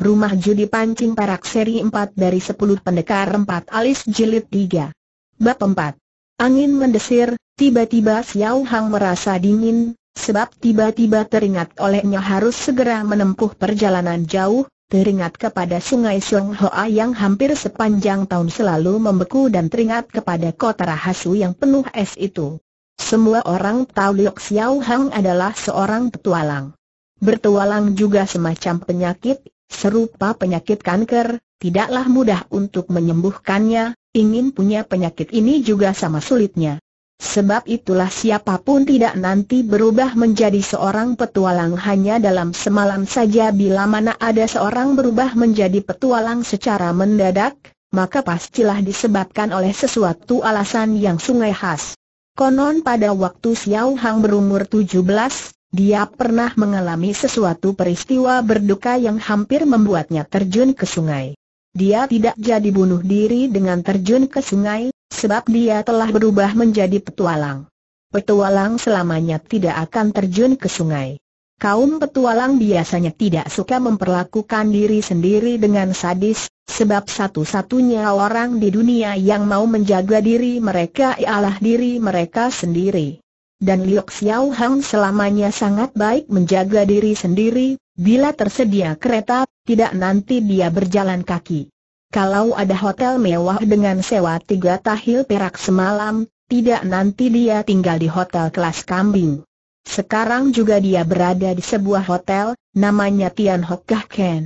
Rumah judi pancing perak seri 4 dari 10 pendekar 4 alis jilid 3. Bab 4. Angin mendesir, tiba-tiba Xiao Hang merasa dingin, sebab tiba-tiba teringat olehnya harus segera menempuh perjalanan jauh, teringat kepada sungai Song Hoa yang hampir sepanjang tahun selalu membeku dan teringat kepada kota rahasu yang penuh es itu. Semua orang tahu Liok Xiao Hang adalah seorang petualang. Bertualang juga semacam penyakit, Serupa penyakit kanker, tidaklah mudah untuk menyembuhkannya, ingin punya penyakit ini juga sama sulitnya. Sebab itulah siapapun tidak nanti berubah menjadi seorang petualang hanya dalam semalam saja bila mana ada seorang berubah menjadi petualang secara mendadak, maka pastilah disebabkan oleh sesuatu alasan yang sungai khas. Konon pada waktu Xiao Hang berumur 17, dia pernah mengalami sesuatu peristiwa berduka yang hampir membuatnya terjun ke sungai. Dia tidak jadi bunuh diri dengan terjun ke sungai, sebab dia telah berubah menjadi petualang. Petualang selamanya tidak akan terjun ke sungai. Kaum petualang biasanya tidak suka memperlakukan diri sendiri dengan sadis, sebab satu-satunya orang di dunia yang mau menjaga diri mereka ialah diri mereka sendiri dan Liu Xiao Hang selamanya sangat baik menjaga diri sendiri, bila tersedia kereta, tidak nanti dia berjalan kaki. Kalau ada hotel mewah dengan sewa tiga tahil perak semalam, tidak nanti dia tinggal di hotel kelas kambing. Sekarang juga dia berada di sebuah hotel, namanya Tian Hok Gah Ken.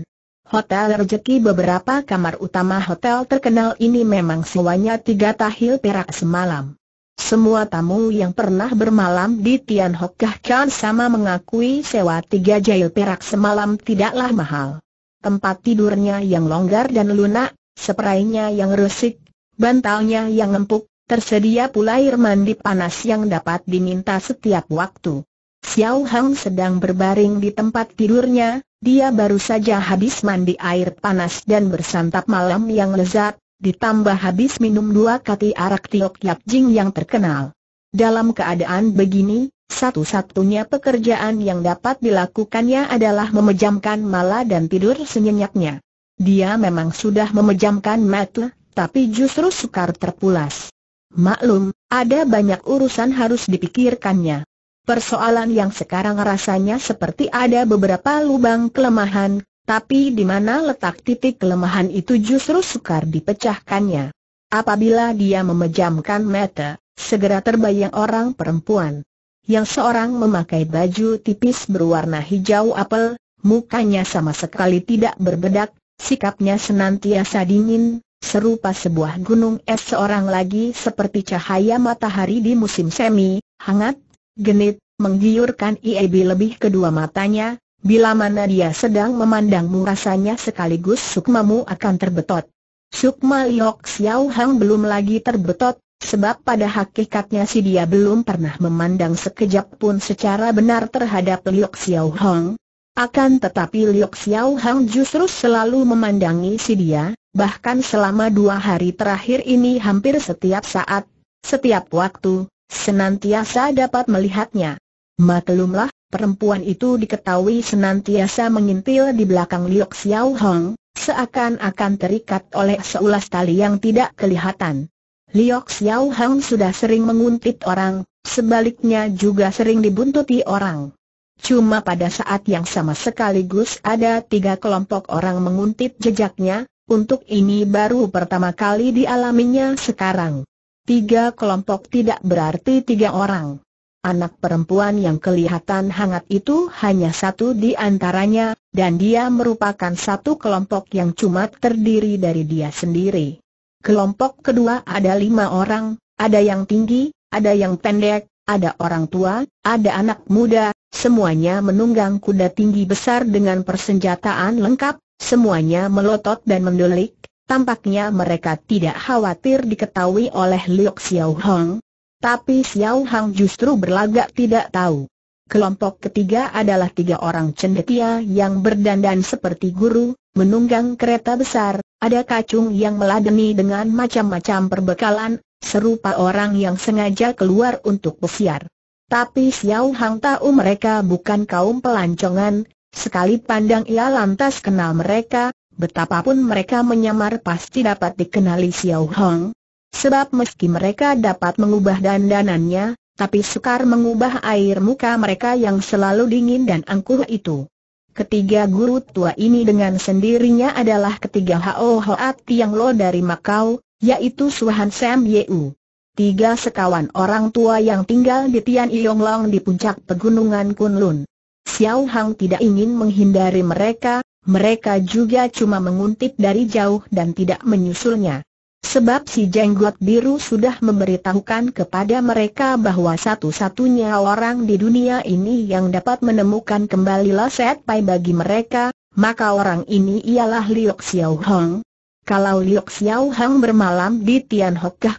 Hotel rezeki beberapa kamar utama hotel terkenal ini memang sewanya tiga tahil perak semalam. Semua tamu yang pernah bermalam di Tian Hokah sama mengakui sewa tiga jail perak semalam tidaklah mahal. Tempat tidurnya yang longgar dan lunak, seperainya yang resik, bantalnya yang empuk, tersedia pula air mandi panas yang dapat diminta setiap waktu. Xiao Hang sedang berbaring di tempat tidurnya, dia baru saja habis mandi air panas dan bersantap malam yang lezat, Ditambah habis minum dua kati arak Tiok Yak Jing yang terkenal. Dalam keadaan begini, satu-satunya pekerjaan yang dapat dilakukannya adalah memejamkan mala dan tidur senyenyaknya. Dia memang sudah memejamkan mata, tapi justru sukar terpulas. Maklum, ada banyak urusan harus dipikirkannya. Persoalan yang sekarang rasanya seperti ada beberapa lubang kelemahan, tapi di mana letak titik kelemahan itu justru sukar dipecahkannya. Apabila dia memejamkan mata, segera terbayang orang perempuan. Yang seorang memakai baju tipis berwarna hijau apel, mukanya sama sekali tidak berbedak, sikapnya senantiasa dingin, serupa sebuah gunung es seorang lagi seperti cahaya matahari di musim semi, hangat, genit, menggiurkan Iebi lebih kedua matanya, Bila mana dia sedang memandangmu rasanya sekaligus sukmamu akan terbetot. Sukma Liok Xiao Hang belum lagi terbetot, sebab pada hakikatnya si dia belum pernah memandang sekejap pun secara benar terhadap Liok Xiao Hang. Akan tetapi Liok Xiao Hang justru selalu memandangi si dia, bahkan selama dua hari terakhir ini hampir setiap saat, setiap waktu, senantiasa dapat melihatnya. Maklumlah, Perempuan itu diketahui senantiasa mengintil di belakang Liok Xiao Hong, seakan-akan terikat oleh seulas tali yang tidak kelihatan. Liok Xiao Hong sudah sering menguntit orang, sebaliknya juga sering dibuntuti orang. Cuma pada saat yang sama sekaligus ada tiga kelompok orang menguntit jejaknya, untuk ini baru pertama kali dialaminya sekarang. Tiga kelompok tidak berarti tiga orang. Anak perempuan yang kelihatan hangat itu hanya satu di antaranya, dan dia merupakan satu kelompok yang cuma terdiri dari dia sendiri. Kelompok kedua ada lima orang, ada yang tinggi, ada yang pendek, ada orang tua, ada anak muda, semuanya menunggang kuda tinggi besar dengan persenjataan lengkap, semuanya melotot dan mendulik. tampaknya mereka tidak khawatir diketahui oleh Liu Xiaohong. Tapi Xiao Hang justru berlagak tidak tahu. Kelompok ketiga adalah tiga orang cendekia yang berdandan seperti guru, menunggang kereta besar, ada kacung yang meladeni dengan macam-macam perbekalan, serupa orang yang sengaja keluar untuk pesiar. Tapi Xiao Hang tahu mereka bukan kaum pelancongan, sekali pandang ia lantas kenal mereka, betapapun mereka menyamar pasti dapat dikenali Xiao Hang, Sebab meski mereka dapat mengubah dandanannya, tapi sukar mengubah air muka mereka yang selalu dingin dan angkuh itu. Ketiga guru tua ini dengan sendirinya adalah ketiga Hao Hoat Tiang Lo dari Makau, yaitu Suhan Sam Yeu. Tiga sekawan orang tua yang tinggal di Tian Yong Long di puncak pegunungan Kunlun. Xiao Hang tidak ingin menghindari mereka, mereka juga cuma menguntit dari jauh dan tidak menyusulnya. Sebab si jenggot biru sudah memberitahukan kepada mereka bahwa satu-satunya orang di dunia ini yang dapat menemukan kembali Laset Pai bagi mereka, maka orang ini ialah Liok Xiao Hong. Kalau Liok Xiao Hong bermalam di Tian Hok Kah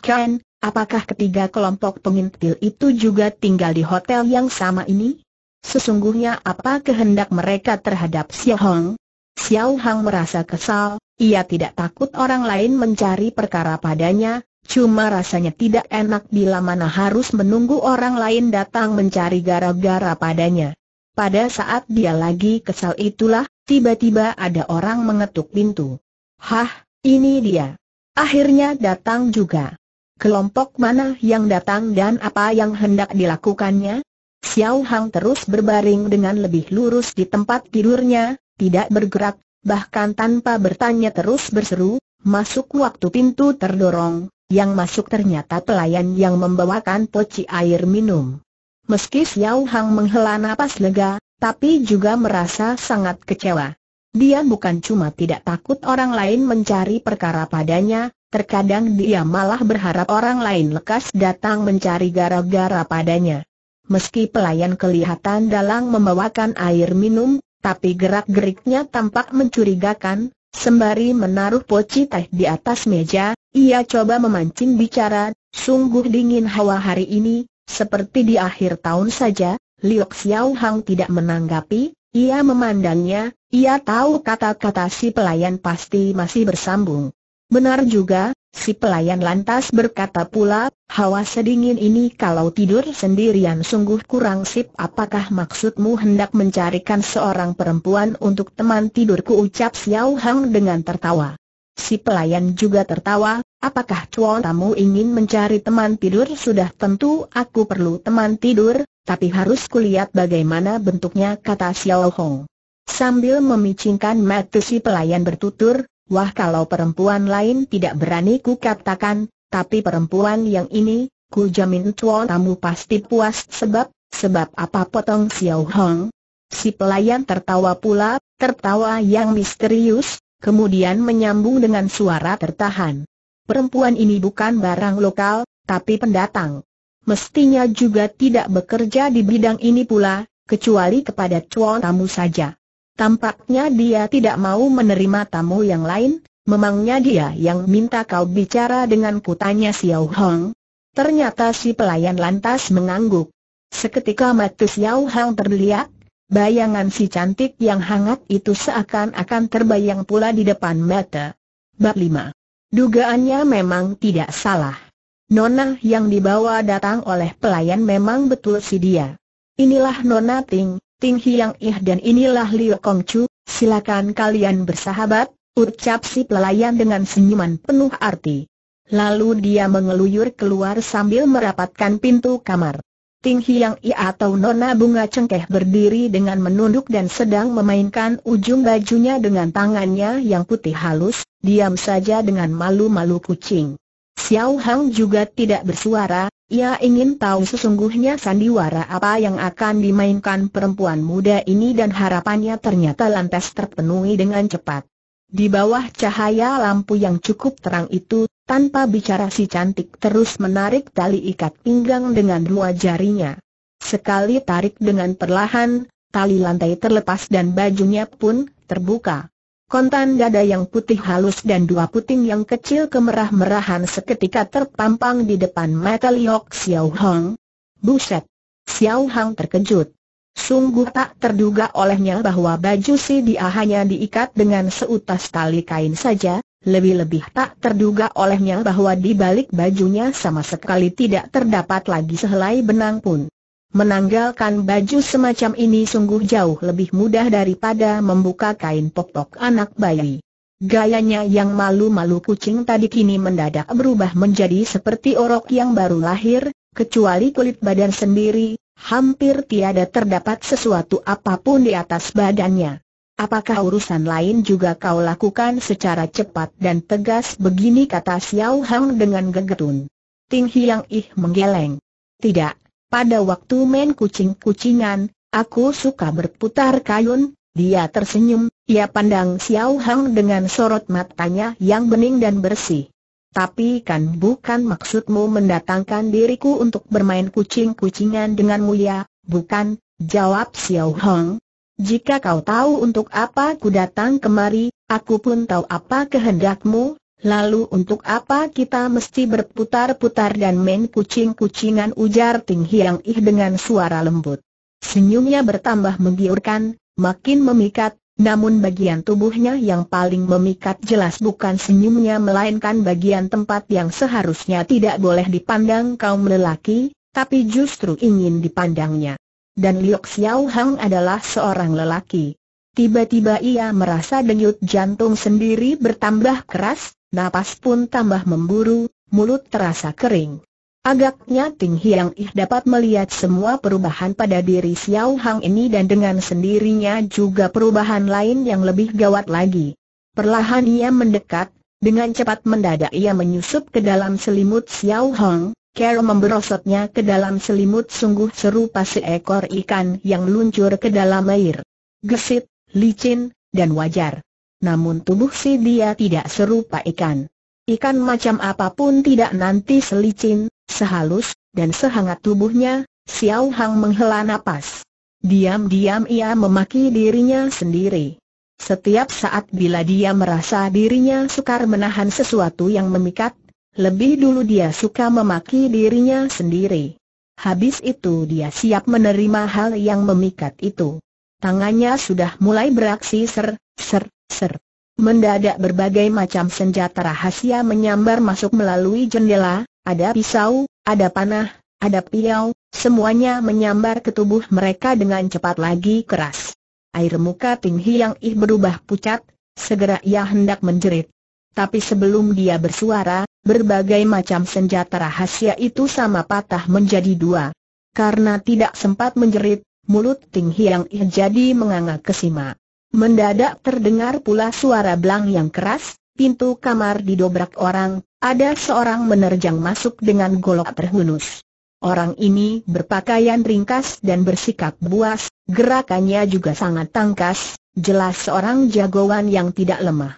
apakah ketiga kelompok pengintil itu juga tinggal di hotel yang sama ini? Sesungguhnya apa kehendak mereka terhadap Xiao Hong? Xiao Hong merasa kesal, ia tidak takut orang lain mencari perkara padanya, cuma rasanya tidak enak bila mana harus menunggu orang lain datang mencari gara-gara padanya. Pada saat dia lagi kesal itulah, tiba-tiba ada orang mengetuk pintu. Hah, ini dia. Akhirnya datang juga. Kelompok mana yang datang dan apa yang hendak dilakukannya? Xiao Hang terus berbaring dengan lebih lurus di tempat tidurnya, tidak bergerak bahkan tanpa bertanya terus berseru, masuk waktu pintu terdorong, yang masuk ternyata pelayan yang membawakan poci air minum. Meski Xiao Hang menghela napas lega, tapi juga merasa sangat kecewa. Dia bukan cuma tidak takut orang lain mencari perkara padanya, terkadang dia malah berharap orang lain lekas datang mencari gara-gara padanya. Meski pelayan kelihatan dalang membawakan air minum, tapi gerak-geriknya tampak mencurigakan, Sembari menaruh poci teh di atas meja, ia coba memancing bicara, sungguh dingin hawa hari ini, seperti di akhir tahun saja, Liok Xiao Hang tidak menanggapi, ia memandangnya, ia tahu kata-kata si pelayan pasti masih bersambung. Benar juga, Si pelayan lantas berkata pula, hawa sedingin ini kalau tidur sendirian sungguh kurang sip apakah maksudmu hendak mencarikan seorang perempuan untuk teman tidurku ucap Xiao Hang dengan tertawa. Si pelayan juga tertawa, apakah cuan tamu ingin mencari teman tidur sudah tentu aku perlu teman tidur, tapi harus kulihat bagaimana bentuknya kata Xiao Hong. Sambil memicingkan mata si pelayan bertutur, Wah kalau perempuan lain tidak berani ku katakan, tapi perempuan yang ini, ku jamin tuan tamu pasti puas sebab, sebab apa potong Xiao Hong? Si pelayan tertawa pula, tertawa yang misterius, kemudian menyambung dengan suara tertahan. Perempuan ini bukan barang lokal, tapi pendatang. Mestinya juga tidak bekerja di bidang ini pula, kecuali kepada tuan tamu saja. Tampaknya dia tidak mau menerima tamu yang lain, memangnya dia yang minta kau bicara dengan tanya Xiao Hong. Ternyata si pelayan lantas mengangguk. Seketika mata Xiao Hong terlihat, bayangan si cantik yang hangat itu seakan-akan terbayang pula di depan mata. Bab 5. Dugaannya memang tidak salah. Nona yang dibawa datang oleh pelayan memang betul si dia. Inilah Nona Ting, Ting Hiang Ih dan inilah Liu Kong Chu, silakan kalian bersahabat, ucap si pelayan dengan senyuman penuh arti. Lalu dia mengeluyur keluar sambil merapatkan pintu kamar. Ting Hiang I atau Nona Bunga Cengkeh berdiri dengan menunduk dan sedang memainkan ujung bajunya dengan tangannya yang putih halus, diam saja dengan malu-malu kucing. Xiao Hang juga tidak bersuara, ia ingin tahu sesungguhnya sandiwara apa yang akan dimainkan perempuan muda ini dan harapannya ternyata lantas terpenuhi dengan cepat. Di bawah cahaya lampu yang cukup terang itu, tanpa bicara si cantik terus menarik tali ikat pinggang dengan dua jarinya. Sekali tarik dengan perlahan, tali lantai terlepas dan bajunya pun terbuka kontan dada yang putih halus dan dua puting yang kecil kemerah-merahan seketika terpampang di depan mata Liok Xiao Hong. Buset! Xiao Hong terkejut. Sungguh tak terduga olehnya bahwa baju si dia hanya diikat dengan seutas tali kain saja, lebih-lebih tak terduga olehnya bahwa di balik bajunya sama sekali tidak terdapat lagi sehelai benang pun. Menanggalkan baju semacam ini sungguh jauh lebih mudah daripada membuka kain popok anak bayi. Gayanya yang malu-malu kucing tadi kini mendadak berubah menjadi seperti orok yang baru lahir, kecuali kulit badan sendiri, hampir tiada terdapat sesuatu apapun di atas badannya. Apakah urusan lain juga kau lakukan secara cepat dan tegas begini kata Xiao Hang dengan gegetun. Ting Hiang Ih menggeleng. Tidak, pada waktu main kucing-kucingan, aku suka berputar kayun, dia tersenyum, ia pandang Xiao Hang dengan sorot matanya yang bening dan bersih. Tapi kan bukan maksudmu mendatangkan diriku untuk bermain kucing-kucingan denganmu ya, bukan, jawab Xiao Hang. Jika kau tahu untuk apa ku datang kemari, aku pun tahu apa kehendakmu, Lalu untuk apa kita mesti berputar-putar dan main kucing-kucingan ujar Ting Hiang Ih dengan suara lembut. Senyumnya bertambah menggiurkan, makin memikat, namun bagian tubuhnya yang paling memikat jelas bukan senyumnya melainkan bagian tempat yang seharusnya tidak boleh dipandang kaum lelaki, tapi justru ingin dipandangnya. Dan Liok Xiao Hang adalah seorang lelaki. Tiba-tiba ia merasa denyut jantung sendiri bertambah keras, napas pun tambah memburu, mulut terasa kering. Agaknya Ting Hiang Ih dapat melihat semua perubahan pada diri Xiao Hang ini dan dengan sendirinya juga perubahan lain yang lebih gawat lagi. Perlahan ia mendekat, dengan cepat mendadak ia menyusup ke dalam selimut Xiao Hang, Carol memberosotnya ke dalam selimut sungguh serupa seekor ikan yang luncur ke dalam air. Gesit, licin, dan wajar namun tubuh si dia tidak serupa ikan. Ikan macam apapun tidak nanti selicin, sehalus, dan sehangat tubuhnya, Xiao Hang menghela napas. Diam-diam ia memaki dirinya sendiri. Setiap saat bila dia merasa dirinya sukar menahan sesuatu yang memikat, lebih dulu dia suka memaki dirinya sendiri. Habis itu dia siap menerima hal yang memikat itu. Tangannya sudah mulai beraksi ser, ser, Ser. Mendadak berbagai macam senjata rahasia menyambar masuk melalui jendela, ada pisau, ada panah, ada piau, semuanya menyambar ke tubuh mereka dengan cepat lagi keras. Air muka Ting Hiang Ih berubah pucat, segera ia hendak menjerit. Tapi sebelum dia bersuara, berbagai macam senjata rahasia itu sama patah menjadi dua. Karena tidak sempat menjerit, mulut Ting Hiang Ih jadi menganga kesima. Mendadak terdengar pula suara belang yang keras, pintu kamar didobrak orang, ada seorang menerjang masuk dengan golok terhunus. Orang ini berpakaian ringkas dan bersikap buas, gerakannya juga sangat tangkas, jelas seorang jagoan yang tidak lemah.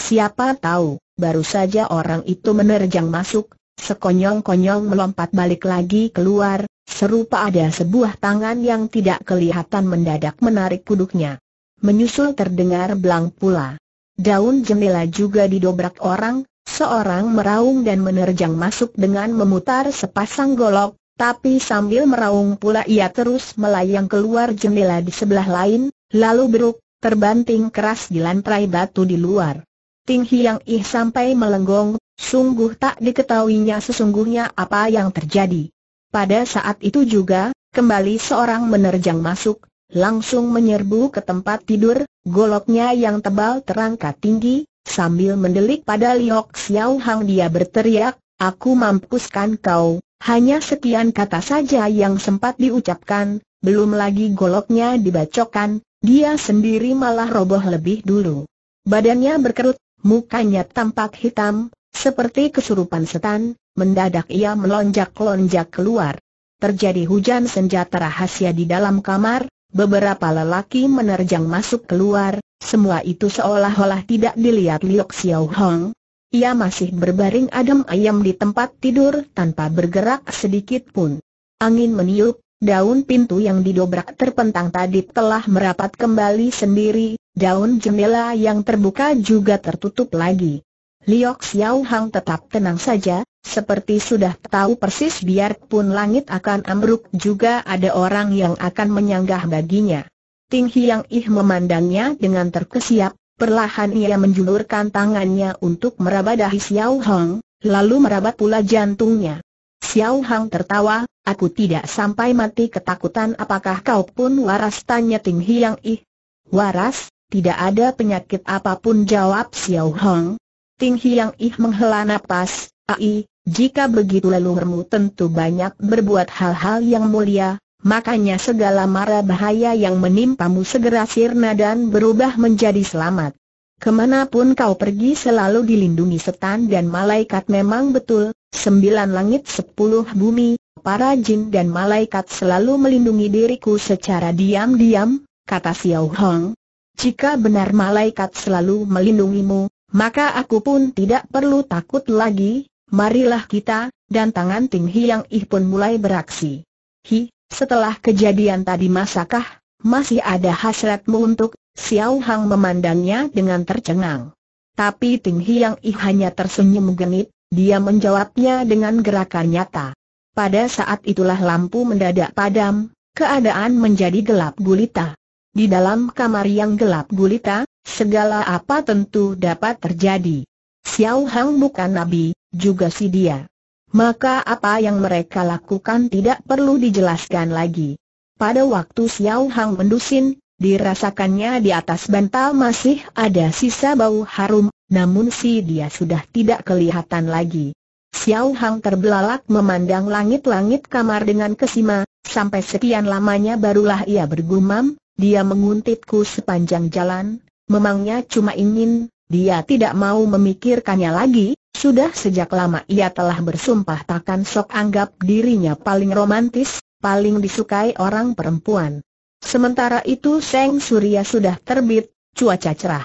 Siapa tahu, baru saja orang itu menerjang masuk, sekonyong-konyong melompat balik lagi keluar, serupa ada sebuah tangan yang tidak kelihatan mendadak menarik kuduknya menyusul terdengar belang pula. Daun jendela juga didobrak orang, seorang meraung dan menerjang masuk dengan memutar sepasang golok, tapi sambil meraung pula ia terus melayang keluar jendela di sebelah lain, lalu beruk, terbanting keras di lantai batu di luar. Ting Hiang Ih sampai melenggong, sungguh tak diketahuinya sesungguhnya apa yang terjadi. Pada saat itu juga, kembali seorang menerjang masuk, langsung menyerbu ke tempat tidur, goloknya yang tebal terangkat tinggi, sambil mendelik pada Liok Xiao Hang dia berteriak, aku mampuskan kau, hanya sekian kata saja yang sempat diucapkan, belum lagi goloknya dibacokkan, dia sendiri malah roboh lebih dulu. Badannya berkerut, mukanya tampak hitam, seperti kesurupan setan, mendadak ia melonjak-lonjak keluar. Terjadi hujan senjata rahasia di dalam kamar, Beberapa lelaki menerjang masuk keluar, semua itu seolah-olah tidak dilihat Liok Xiao Hong. Ia masih berbaring adem ayam di tempat tidur tanpa bergerak sedikit pun. Angin meniup, daun pintu yang didobrak terpentang tadi telah merapat kembali sendiri, daun jendela yang terbuka juga tertutup lagi. Liok Xiao Hong tetap tenang saja, seperti sudah tahu persis biarpun langit akan ambruk juga ada orang yang akan menyanggah baginya. Ting Hiang Ih memandangnya dengan terkesiap, perlahan ia menjulurkan tangannya untuk meraba dahi Xiao Hong, lalu meraba pula jantungnya. Xiao Hong tertawa, aku tidak sampai mati ketakutan apakah kau pun waras tanya Ting Hiang Ih. Waras, tidak ada penyakit apapun jawab Xiao Hong. Ting Hiang Ih menghela napas, ai, jika begitu leluhurmu tentu banyak berbuat hal-hal yang mulia, makanya segala mara bahaya yang menimpamu segera sirna dan berubah menjadi selamat. Kemanapun kau pergi selalu dilindungi setan dan malaikat memang betul, sembilan langit sepuluh bumi, para jin dan malaikat selalu melindungi diriku secara diam-diam, kata Xiao Hong. Jika benar malaikat selalu melindungimu, maka aku pun tidak perlu takut lagi, marilah kita, dan tangan Ting Hiang Ih pun mulai beraksi. Hi, setelah kejadian tadi masakah, masih ada hasratmu untuk, Xiao Hang memandangnya dengan tercengang. Tapi Ting Hiang Ih hanya tersenyum genit, dia menjawabnya dengan gerakan nyata. Pada saat itulah lampu mendadak padam, keadaan menjadi gelap gulita. Di dalam kamar yang gelap gulita, segala apa tentu dapat terjadi. Xiao Hang bukan nabi, juga si dia. Maka apa yang mereka lakukan tidak perlu dijelaskan lagi. Pada waktu Xiao Hang mendusin, dirasakannya di atas bantal masih ada sisa bau harum, namun si dia sudah tidak kelihatan lagi. Xiao Hang terbelalak memandang langit-langit kamar dengan kesima, sampai sekian lamanya barulah ia bergumam, dia menguntitku sepanjang jalan, memangnya cuma ingin dia tidak mau memikirkannya lagi, sudah sejak lama ia telah bersumpah takkan sok anggap dirinya paling romantis, paling disukai orang perempuan. Sementara itu Seng Surya sudah terbit, cuaca cerah.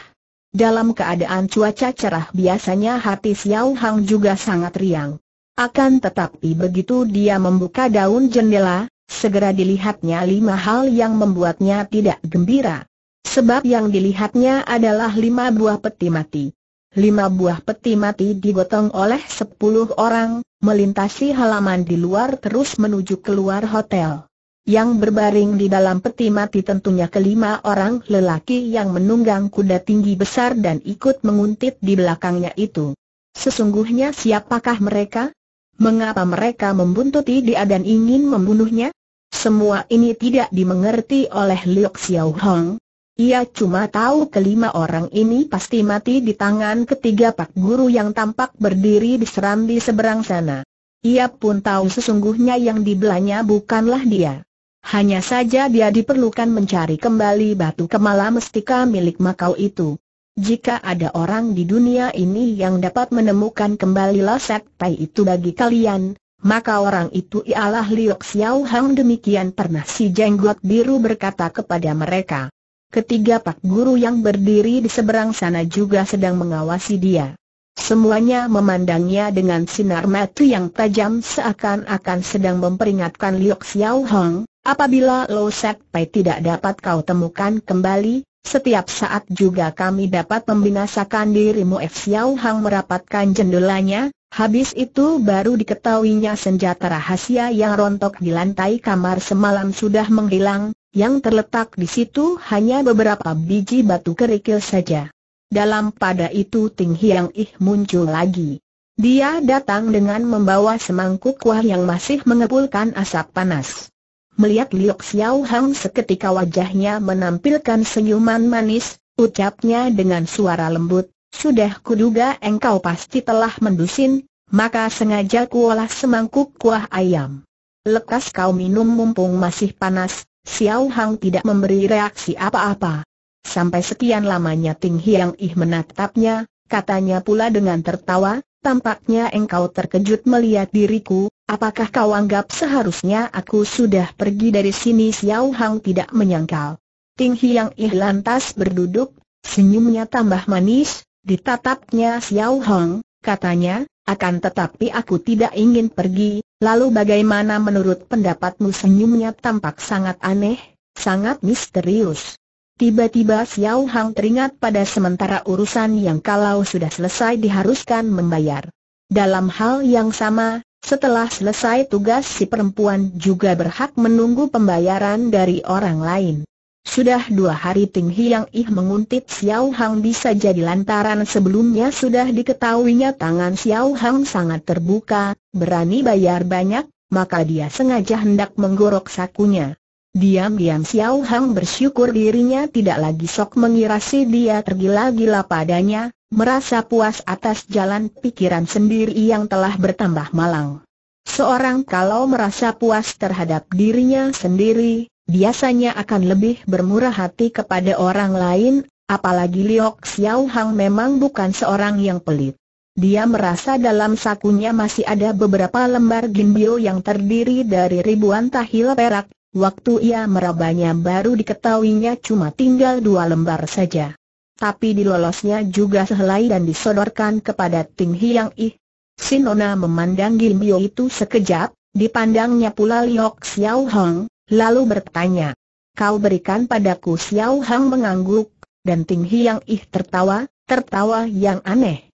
Dalam keadaan cuaca cerah biasanya hati Xiao Hang juga sangat riang. Akan tetapi begitu dia membuka daun jendela, segera dilihatnya lima hal yang membuatnya tidak gembira. Sebab yang dilihatnya adalah lima buah peti mati. Lima buah peti mati digotong oleh sepuluh orang, melintasi halaman di luar terus menuju keluar hotel. Yang berbaring di dalam peti mati tentunya kelima orang lelaki yang menunggang kuda tinggi besar dan ikut menguntit di belakangnya itu. Sesungguhnya siapakah mereka? Mengapa mereka membuntuti dia dan ingin membunuhnya? Semua ini tidak dimengerti oleh Liu Xiaohong, ia cuma tahu kelima orang ini pasti mati di tangan ketiga pak guru yang tampak berdiri di serambi seberang sana. Ia pun tahu sesungguhnya yang dibelanya bukanlah dia. Hanya saja dia diperlukan mencari kembali batu kemala mestika milik Makau itu. Jika ada orang di dunia ini yang dapat menemukan kembali Laset Tai itu bagi kalian, maka orang itu ialah Liu Xiao Hang demikian pernah si jenggot biru berkata kepada mereka. Ketiga pak guru yang berdiri di seberang sana juga sedang mengawasi dia. Semuanya memandangnya dengan sinar mata yang tajam seakan-akan sedang memperingatkan Liu Xiao Hong, apabila Lo Sek Pai tidak dapat kau temukan kembali, setiap saat juga kami dapat membinasakan dirimu F. Xiao Hong merapatkan jendelanya, Habis itu baru diketahuinya senjata rahasia yang rontok di lantai kamar semalam sudah menghilang, yang terletak di situ hanya beberapa biji batu kerikil saja. Dalam pada itu Ting Hiang Ih muncul lagi. Dia datang dengan membawa semangkuk kuah yang masih mengepulkan asap panas. Melihat Liok Xiao Hang seketika wajahnya menampilkan senyuman manis, ucapnya dengan suara lembut, sudah kuduga engkau pasti telah mendusin, maka sengaja kuolah semangkuk kuah ayam. Lekas kau minum mumpung masih panas, Xiao Hang tidak memberi reaksi apa-apa. Sampai sekian lamanya Ting Hiang Ih menatapnya, katanya pula dengan tertawa, tampaknya engkau terkejut melihat diriku, apakah kau anggap seharusnya aku sudah pergi dari sini Xiao Hang tidak menyangkal. Ting Hiang Ih lantas berduduk, senyumnya tambah manis, Ditatapnya Xiao Hong, katanya, akan tetapi aku tidak ingin pergi, lalu bagaimana menurut pendapatmu senyumnya tampak sangat aneh, sangat misterius. Tiba-tiba Xiao Hong teringat pada sementara urusan yang kalau sudah selesai diharuskan membayar. Dalam hal yang sama, setelah selesai tugas si perempuan juga berhak menunggu pembayaran dari orang lain. Sudah dua hari Ting Hiang Ih menguntit Xiao Hang bisa jadi lantaran sebelumnya sudah diketahuinya tangan Xiao Hang sangat terbuka, berani bayar banyak, maka dia sengaja hendak menggorok sakunya. Diam-diam Xiao Hang bersyukur dirinya tidak lagi sok mengira si dia tergila-gila padanya, merasa puas atas jalan pikiran sendiri yang telah bertambah malang. Seorang kalau merasa puas terhadap dirinya sendiri, biasanya akan lebih bermurah hati kepada orang lain, apalagi Liok Xiao Hang memang bukan seorang yang pelit. Dia merasa dalam sakunya masih ada beberapa lembar ginbio yang terdiri dari ribuan tahil perak, waktu ia merabanya baru diketahuinya cuma tinggal dua lembar saja. Tapi dilolosnya juga sehelai dan disodorkan kepada Ting Hiang Ih. Sinona memandang ginbio itu sekejap, dipandangnya pula Liok Xiao Hong, lalu bertanya. Kau berikan padaku Xiao Hang mengangguk, dan Ting Hiang Ih tertawa, tertawa yang aneh.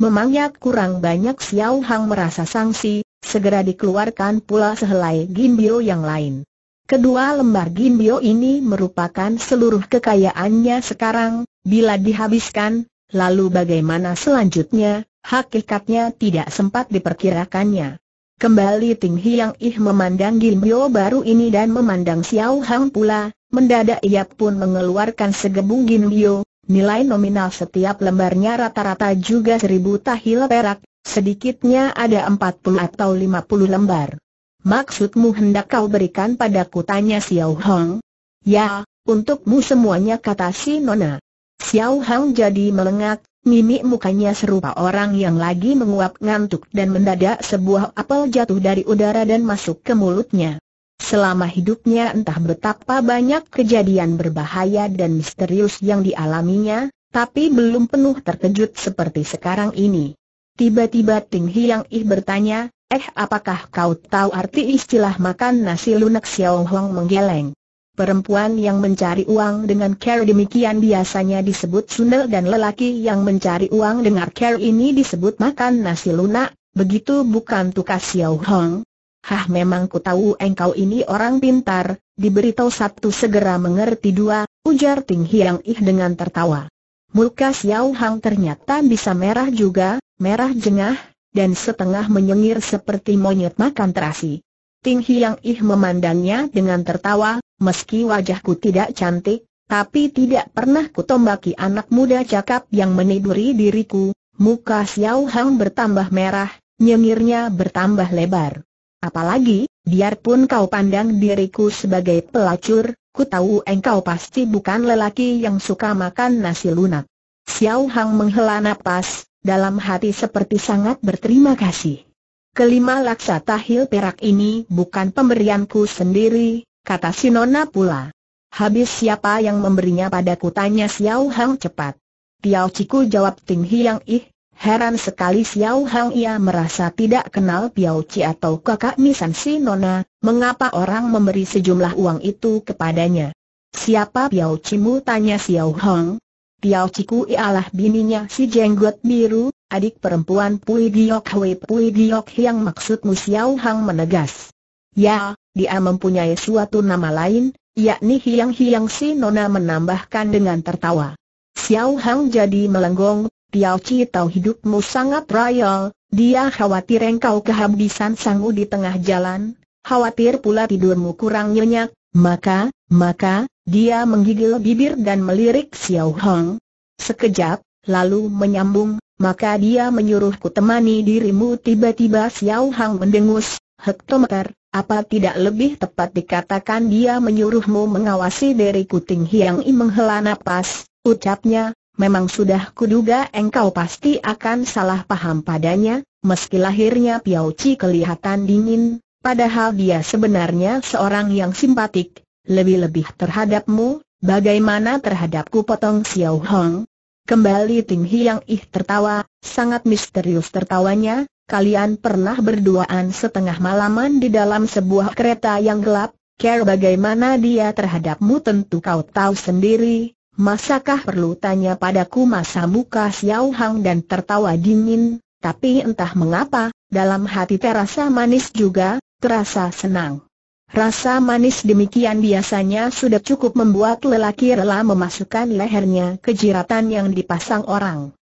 Memangnya kurang banyak Xiao Hang merasa sangsi, segera dikeluarkan pula sehelai gimbio yang lain. Kedua lembar gimbio ini merupakan seluruh kekayaannya sekarang, bila dihabiskan, lalu bagaimana selanjutnya, hakikatnya tidak sempat diperkirakannya. Kembali Ting Hiang Ih memandang Gimbio baru ini dan memandang Xiao Hang pula, mendadak ia pun mengeluarkan segebung Gimbio, nilai nominal setiap lembarnya rata-rata juga seribu tahil perak, sedikitnya ada empat puluh atau lima puluh lembar. Maksudmu hendak kau berikan padaku tanya Xiao Hang? Ya, untukmu semuanya kata si Nona. Xiao Hang jadi melengak, Mimik mukanya serupa orang yang lagi menguap ngantuk dan mendadak sebuah apel jatuh dari udara dan masuk ke mulutnya. Selama hidupnya entah betapa banyak kejadian berbahaya dan misterius yang dialaminya, tapi belum penuh terkejut seperti sekarang ini. Tiba-tiba Ting Hiang Ih bertanya, eh apakah kau tahu arti istilah makan nasi lunak Xiao Hong menggeleng? Perempuan yang mencari uang dengan care demikian biasanya disebut sundel dan lelaki yang mencari uang dengan care ini disebut makan nasi lunak, begitu bukan tukas Xiao Hong? Hah memang ku tahu engkau ini orang pintar, diberitahu Sabtu segera mengerti dua, ujar Ting Hiang Ih dengan tertawa. Muka Xiao Hong ternyata bisa merah juga, merah jengah, dan setengah menyengir seperti monyet makan terasi. Ting Hiang Ih memandangnya dengan tertawa, meski wajahku tidak cantik, tapi tidak pernah kutombaki anak muda cakap yang meniduri diriku, muka Xiao Hang bertambah merah, nyengirnya bertambah lebar. Apalagi, biarpun kau pandang diriku sebagai pelacur, ku tahu engkau pasti bukan lelaki yang suka makan nasi lunak. Xiao Hang menghela napas, dalam hati seperti sangat berterima kasih. Kelima laksa tahil perak ini bukan pemberianku sendiri, kata si Nona pula. Habis siapa yang memberinya padaku tanya Xiao Hang cepat. Tiao Ciku jawab Ting Hiang Ih, heran sekali Xiao Hang ia merasa tidak kenal Piao Ci atau kakak Misan si Nona, mengapa orang memberi sejumlah uang itu kepadanya. Siapa Piao Cimu tanya Xiao Hang. Tiao Ciku ialah bininya si Jenggot Biru, adik perempuan Pui Giok Hwe Pui Giok yang maksudmu Xiao Hang menegas. Ya, dia mempunyai suatu nama lain, yakni Hiang Hiang Si Nona menambahkan dengan tertawa. Xiao Hang jadi melenggong, Piao Chi tahu hidupmu sangat royal, dia khawatir engkau kehabisan sangu di tengah jalan, khawatir pula tidurmu kurang nyenyak, maka, maka, dia menggigil bibir dan melirik Xiao Hang. Sekejap, lalu menyambung, maka dia menyuruhku temani dirimu tiba-tiba Xiao Hang mendengus, hektometer, apa tidak lebih tepat dikatakan dia menyuruhmu mengawasi dari Kuting Hiang I menghela napas, ucapnya, memang sudah kuduga engkau pasti akan salah paham padanya, meski lahirnya Piao Chi kelihatan dingin, padahal dia sebenarnya seorang yang simpatik, lebih-lebih terhadapmu, bagaimana terhadapku potong Xiao Hong? Kembali Ting Hiang Ih tertawa, sangat misterius tertawanya, kalian pernah berduaan setengah malaman di dalam sebuah kereta yang gelap, care bagaimana dia terhadapmu tentu kau tahu sendiri, masakah perlu tanya padaku masa muka Xiao Hang dan tertawa dingin, tapi entah mengapa, dalam hati terasa manis juga, terasa senang. Rasa manis demikian biasanya sudah cukup membuat lelaki rela memasukkan lehernya ke jiratan yang dipasang orang.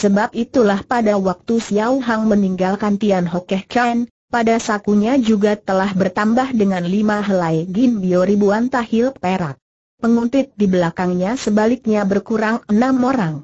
Sebab itulah pada waktu Xiao Hang meninggalkan Tian Hokeh Kan, pada sakunya juga telah bertambah dengan lima helai ginbio ribuan tahil perak. Penguntit di belakangnya sebaliknya berkurang enam orang.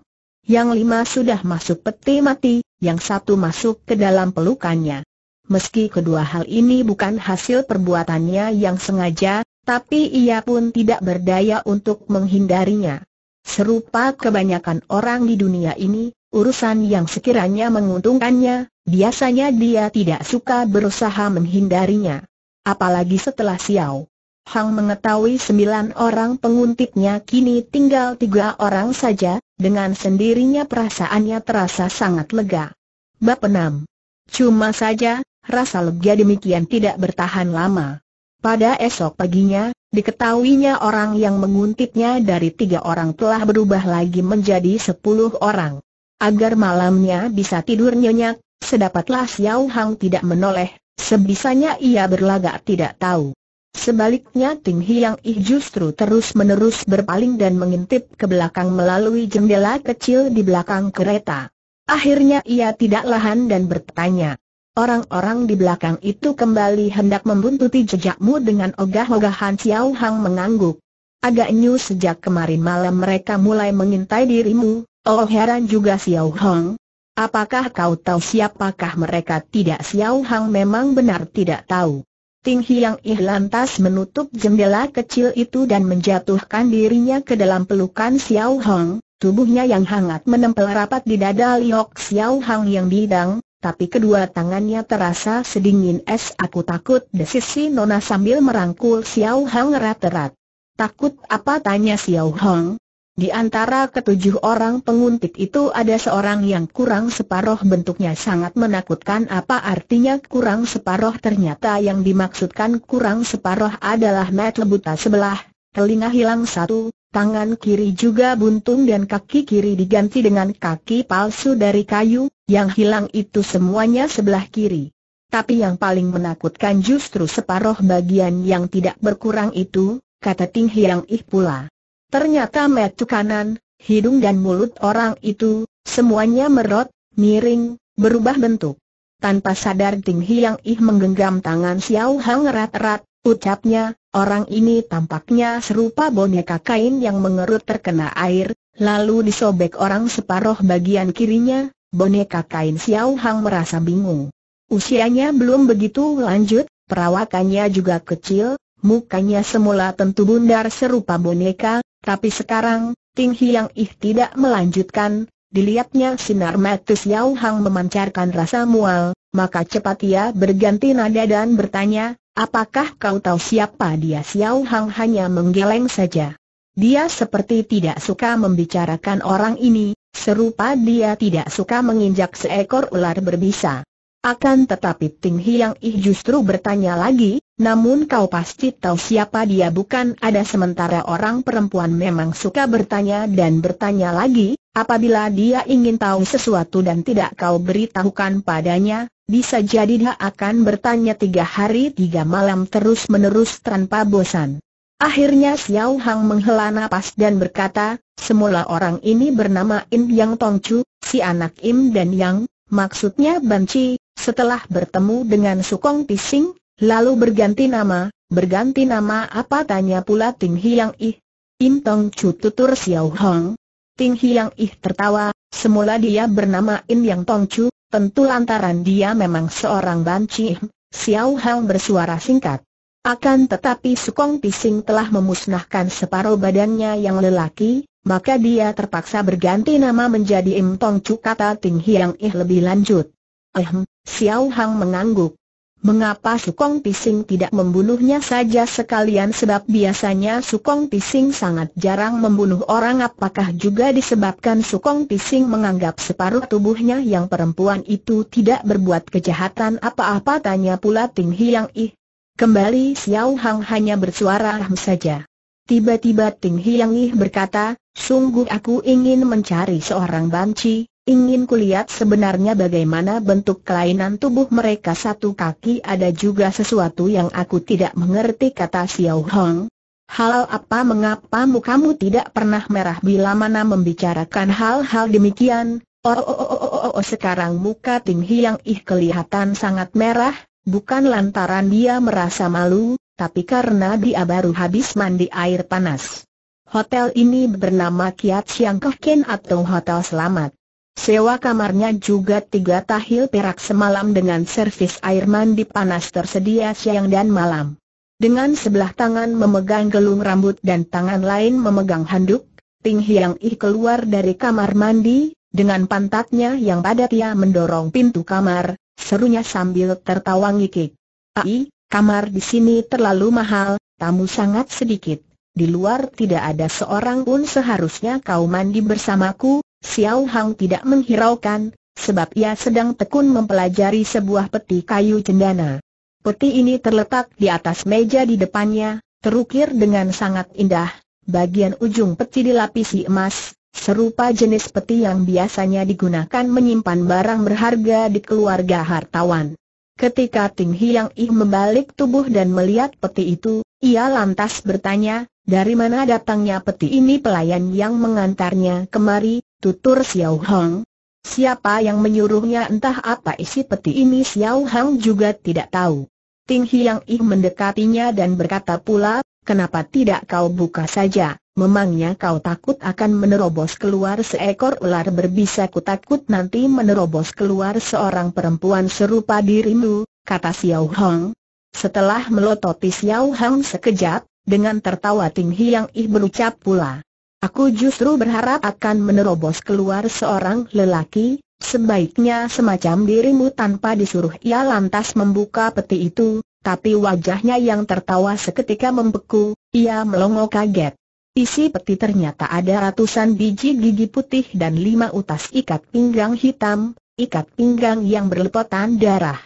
Yang lima sudah masuk peti mati, yang satu masuk ke dalam pelukannya. Meski kedua hal ini bukan hasil perbuatannya yang sengaja, tapi ia pun tidak berdaya untuk menghindarinya. Serupa kebanyakan orang di dunia ini, urusan yang sekiranya menguntungkannya, biasanya dia tidak suka berusaha menghindarinya. Apalagi setelah Xiao Hang mengetahui sembilan orang penguntitnya kini tinggal tiga orang saja, dengan sendirinya perasaannya terasa sangat lega. Bab 6 Cuma saja, rasa lega demikian tidak bertahan lama. Pada esok paginya, diketahuinya orang yang menguntitnya dari tiga orang telah berubah lagi menjadi sepuluh orang. Agar malamnya bisa tidur nyenyak, sedapatlah Xiao Hang tidak menoleh, sebisanya ia berlagak tidak tahu. Sebaliknya Ting Hiang Ih justru terus-menerus berpaling dan mengintip ke belakang melalui jendela kecil di belakang kereta. Akhirnya ia tidak lahan dan bertanya. Orang-orang di belakang itu kembali hendak membuntuti jejakmu dengan ogah-ogahan Xiao Hang mengangguk. Agaknya sejak kemarin malam mereka mulai mengintai dirimu, Oh heran juga Xiao Hong. Apakah kau tahu siapakah mereka tidak Xiao Hong memang benar tidak tahu. Ting Hiang Ih lantas menutup jendela kecil itu dan menjatuhkan dirinya ke dalam pelukan Xiao Hong. Tubuhnya yang hangat menempel rapat di dada Liok Xiao Hong yang bidang, tapi kedua tangannya terasa sedingin es aku takut desis Nona sambil merangkul Xiao Hong erat-erat. Takut apa tanya Xiao Hong, di antara ketujuh orang penguntit itu ada seorang yang kurang separoh bentuknya sangat menakutkan apa artinya kurang separoh ternyata yang dimaksudkan kurang separoh adalah mat lebuta sebelah, telinga hilang satu, tangan kiri juga buntung dan kaki kiri diganti dengan kaki palsu dari kayu, yang hilang itu semuanya sebelah kiri. Tapi yang paling menakutkan justru separoh bagian yang tidak berkurang itu, kata Ting Hiang Ih pula. Ternyata metu kanan, hidung dan mulut orang itu, semuanya merot, miring, berubah bentuk. Tanpa sadar Ting Hiang Ih menggenggam tangan Xiao Hang erat-erat, ucapnya, orang ini tampaknya serupa boneka kain yang mengerut terkena air, lalu disobek orang separoh bagian kirinya, boneka kain Xiao Hang merasa bingung. Usianya belum begitu lanjut, perawakannya juga kecil, mukanya semula tentu bundar serupa boneka, tapi sekarang, Ting Hiang Ih tidak melanjutkan, dilihatnya sinar mata Xiao Hang memancarkan rasa mual, maka cepat ia berganti nada dan bertanya, apakah kau tahu siapa dia Xiao Hang hanya menggeleng saja. Dia seperti tidak suka membicarakan orang ini, serupa dia tidak suka menginjak seekor ular berbisa. Akan tetapi Ting Hiang Ih justru bertanya lagi, namun kau pasti tahu siapa dia bukan ada sementara orang perempuan memang suka bertanya dan bertanya lagi, apabila dia ingin tahu sesuatu dan tidak kau beritahukan padanya, bisa jadi dia akan bertanya tiga hari tiga malam terus-menerus tanpa bosan. Akhirnya Xiao Hang menghela nafas dan berkata, semula orang ini bernama Im Yang Tong Chu, si anak Im dan Yang, maksudnya Banci, setelah bertemu dengan Sukong Pising, Lalu berganti nama, berganti nama apa tanya pula Ting Hiang Ih. Im Tong Chu tutur Xiao Hong. Ting Hiang Ih tertawa, semula dia bernama Im Yang Tong Chu, tentu lantaran dia memang seorang banci. Xiao Hong bersuara singkat. Akan tetapi Sukong Pising telah memusnahkan separuh badannya yang lelaki, maka dia terpaksa berganti nama menjadi Im Tong Chu kata Ting Hiang Ih lebih lanjut. Ehm, Xiao Hang mengangguk. Mengapa Sukong Pising tidak membunuhnya saja sekalian sebab biasanya Sukong Pising sangat jarang membunuh orang apakah juga disebabkan Sukong Pising menganggap separuh tubuhnya yang perempuan itu tidak berbuat kejahatan apa-apa tanya pula Ting Hiang Ih. Kembali Xiao Hang hanya bersuara ahm saja. Tiba-tiba Ting Hiang Ih berkata, sungguh aku ingin mencari seorang banci, Ingin kulihat sebenarnya bagaimana bentuk kelainan tubuh mereka satu kaki ada juga sesuatu yang aku tidak mengerti kata Xiao Hong. Hal apa mengapa mukamu tidak pernah merah bila mana membicarakan hal-hal demikian? Oh, oh, oh, oh, oh, oh, oh sekarang muka Ting yang Ih kelihatan sangat merah, bukan lantaran dia merasa malu, tapi karena dia baru habis mandi air panas. Hotel ini bernama Kiat Siang Kehken atau Hotel Selamat. Sewa kamarnya juga tiga tahil perak semalam dengan servis air mandi panas tersedia siang dan malam. Dengan sebelah tangan memegang gelung rambut dan tangan lain memegang handuk, Ting Hiang Ih keluar dari kamar mandi, dengan pantatnya yang padat ia mendorong pintu kamar, serunya sambil tertawa ngikik. Ai, kamar di sini terlalu mahal, tamu sangat sedikit. Di luar tidak ada seorang pun seharusnya kau mandi bersamaku, Xiao Hang tidak menghiraukan, sebab ia sedang tekun mempelajari sebuah peti kayu cendana. Peti ini terletak di atas meja di depannya, terukir dengan sangat indah, bagian ujung peti dilapisi emas, serupa jenis peti yang biasanya digunakan menyimpan barang berharga di keluarga hartawan. Ketika Ting Hiang Ih membalik tubuh dan melihat peti itu, ia lantas bertanya, dari mana datangnya peti ini pelayan yang mengantarnya kemari, tutur Xiao Hong. Siapa yang menyuruhnya entah apa isi peti ini Xiao Hong juga tidak tahu. Ting Hiang Ih mendekatinya dan berkata pula, kenapa tidak kau buka saja, memangnya kau takut akan menerobos keluar seekor ular berbisa ku takut nanti menerobos keluar seorang perempuan serupa dirimu, kata Xiao Hong. Setelah melototi Xiao Hong sekejap, dengan tertawa Ting Hiang Ih berucap pula. Aku justru berharap akan menerobos keluar seorang lelaki, sebaiknya semacam dirimu tanpa disuruh ia lantas membuka peti itu, tapi wajahnya yang tertawa seketika membeku, ia melongo kaget. Isi peti ternyata ada ratusan biji gigi putih dan lima utas ikat pinggang hitam, ikat pinggang yang berlepotan darah.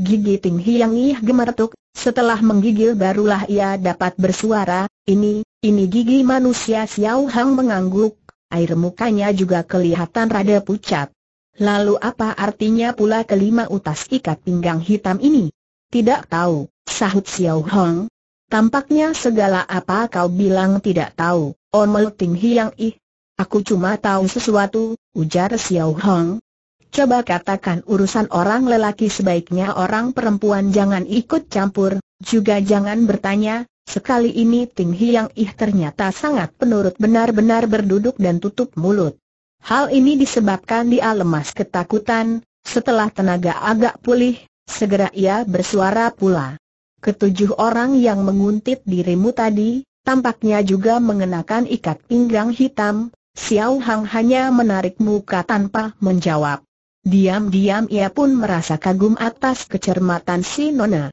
Gigi tinggi yang Ih gemeretuk, setelah menggigil barulah ia dapat bersuara, ini, ini gigi manusia Xiao Hang mengangguk, air mukanya juga kelihatan rada pucat. Lalu apa artinya pula kelima utas ikat pinggang hitam ini? Tidak tahu, sahut Xiao Hang. Tampaknya segala apa kau bilang tidak tahu, Omel Ting Hiang Ih. Aku cuma tahu sesuatu, ujar Xiao Hong. Coba katakan urusan orang lelaki sebaiknya orang perempuan jangan ikut campur, juga jangan bertanya, Sekali ini Ting Hiang Ih ternyata sangat penurut benar-benar berduduk dan tutup mulut. Hal ini disebabkan dia lemas ketakutan, setelah tenaga agak pulih, segera ia bersuara pula. Ketujuh orang yang menguntit dirimu tadi, tampaknya juga mengenakan ikat pinggang hitam, Xiao Hang hanya menarik muka tanpa menjawab. Diam-diam ia pun merasa kagum atas kecermatan si Nona.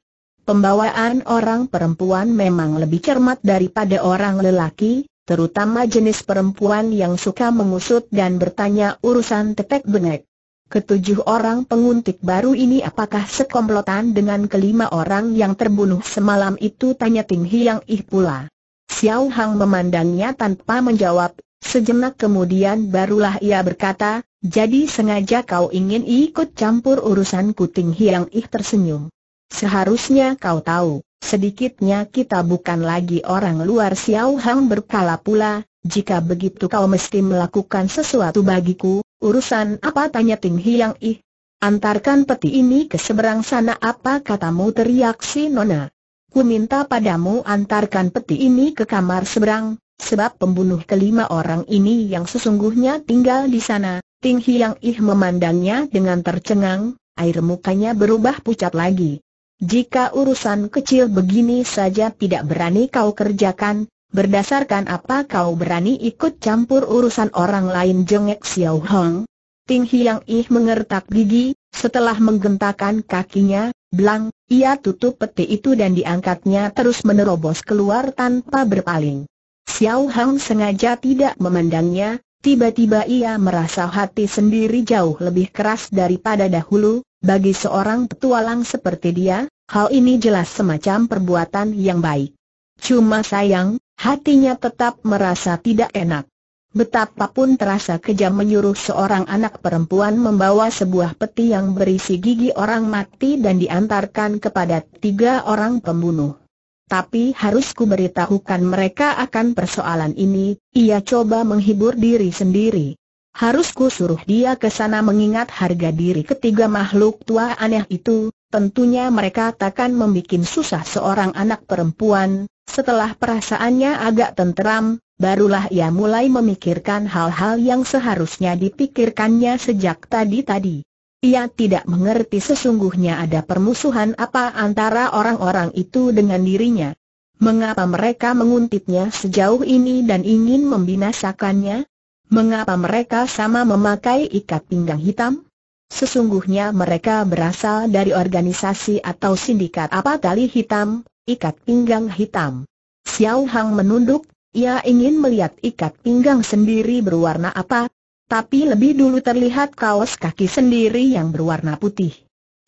Pembawaan orang perempuan memang lebih cermat daripada orang lelaki, terutama jenis perempuan yang suka mengusut dan bertanya urusan tetek benek. Ketujuh orang penguntik baru ini apakah sekomplotan dengan kelima orang yang terbunuh semalam itu tanya Ting Hiang Ih pula. Xiao Hang memandangnya tanpa menjawab, sejenak kemudian barulah ia berkata, jadi sengaja kau ingin ikut campur urusan Ting Hiang Ih tersenyum. Seharusnya kau tahu, sedikitnya kita bukan lagi orang luar Xiao Hang berkala pula, jika begitu kau mesti melakukan sesuatu bagiku, urusan apa tanya Ting Hiang Ih? Antarkan peti ini ke seberang sana apa katamu teriak si Nona. Ku minta padamu antarkan peti ini ke kamar seberang, sebab pembunuh kelima orang ini yang sesungguhnya tinggal di sana. Ting Hiang Ih memandangnya dengan tercengang, air mukanya berubah pucat lagi. Jika urusan kecil begini saja tidak berani kau kerjakan, berdasarkan apa kau berani ikut campur urusan orang lain jengek Xiao Hong? Ting Hiang Ih mengertak gigi, setelah menggentakkan kakinya, blang, ia tutup peti itu dan diangkatnya terus menerobos keluar tanpa berpaling. Xiao Hong sengaja tidak memandangnya, tiba-tiba ia merasa hati sendiri jauh lebih keras daripada dahulu, bagi seorang petualang seperti dia, hal ini jelas semacam perbuatan yang baik. Cuma sayang, hatinya tetap merasa tidak enak. Betapapun terasa kejam menyuruh seorang anak perempuan membawa sebuah peti yang berisi gigi orang mati dan diantarkan kepada tiga orang pembunuh. Tapi harus kuberitahukan mereka akan persoalan ini, ia coba menghibur diri sendiri. Harus ku suruh dia ke sana mengingat harga diri ketiga makhluk tua aneh itu, tentunya mereka takkan membuat susah seorang anak perempuan, setelah perasaannya agak tenteram, barulah ia mulai memikirkan hal-hal yang seharusnya dipikirkannya sejak tadi-tadi. Ia tidak mengerti sesungguhnya ada permusuhan apa antara orang-orang itu dengan dirinya. Mengapa mereka menguntitnya sejauh ini dan ingin membinasakannya? Mengapa mereka sama memakai ikat pinggang hitam? Sesungguhnya mereka berasal dari organisasi atau sindikat apa tali hitam, ikat pinggang hitam. Xiao Hang menunduk, ia ingin melihat ikat pinggang sendiri berwarna apa, tapi lebih dulu terlihat kaos kaki sendiri yang berwarna putih.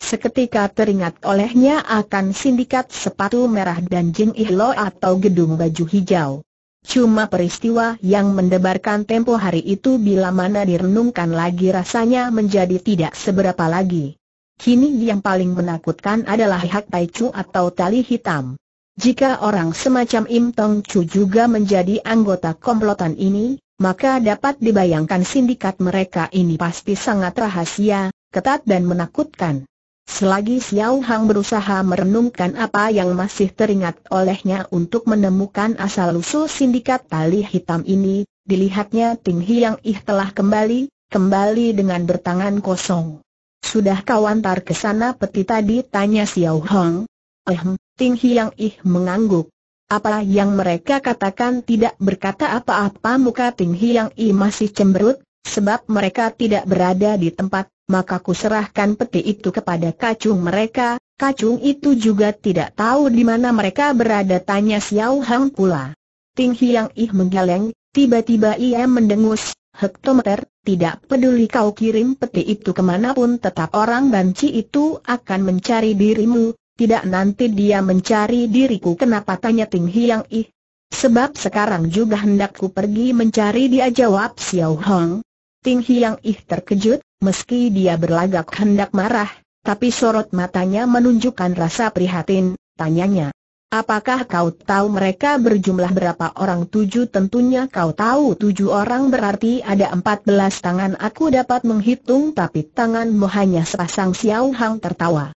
Seketika teringat olehnya akan sindikat sepatu merah dan Jing Ihlo atau gedung baju hijau. Cuma peristiwa yang mendebarkan tempo hari itu bila mana direnungkan lagi rasanya menjadi tidak seberapa lagi. Kini yang paling menakutkan adalah hak taicu atau tali hitam. Jika orang semacam Im Tong Chu juga menjadi anggota komplotan ini, maka dapat dibayangkan sindikat mereka ini pasti sangat rahasia, ketat dan menakutkan. Selagi Xiao Hang berusaha merenungkan apa yang masih teringat olehnya untuk menemukan asal-usul sindikat tali hitam ini, dilihatnya Ting Hiang Ih telah kembali, kembali dengan bertangan kosong. Sudah kau antar ke sana peti tadi? Tanya Xiao Hang. Ehm, Ting Hiang Ih mengangguk. Apa yang mereka katakan tidak berkata apa-apa muka Ting Hiang I masih cemberut, sebab mereka tidak berada di tempat maka serahkan peti itu kepada kacung mereka, kacung itu juga tidak tahu di mana mereka berada tanya Xiao Hang pula. Ting Hiang Ih menggeleng, tiba-tiba ia mendengus, hektometer, tidak peduli kau kirim peti itu kemanapun tetap orang banci itu akan mencari dirimu, tidak nanti dia mencari diriku kenapa tanya Ting Hiang Ih. Sebab sekarang juga hendakku pergi mencari dia jawab Xiao Hong. Ting Hiang Ih terkejut, Meski dia berlagak hendak marah, tapi sorot matanya menunjukkan rasa prihatin, tanyanya. Apakah kau tahu mereka berjumlah berapa orang tujuh? Tentunya kau tahu tujuh orang berarti ada empat belas tangan aku dapat menghitung tapi tanganmu hanya sepasang Xiao Hang tertawa.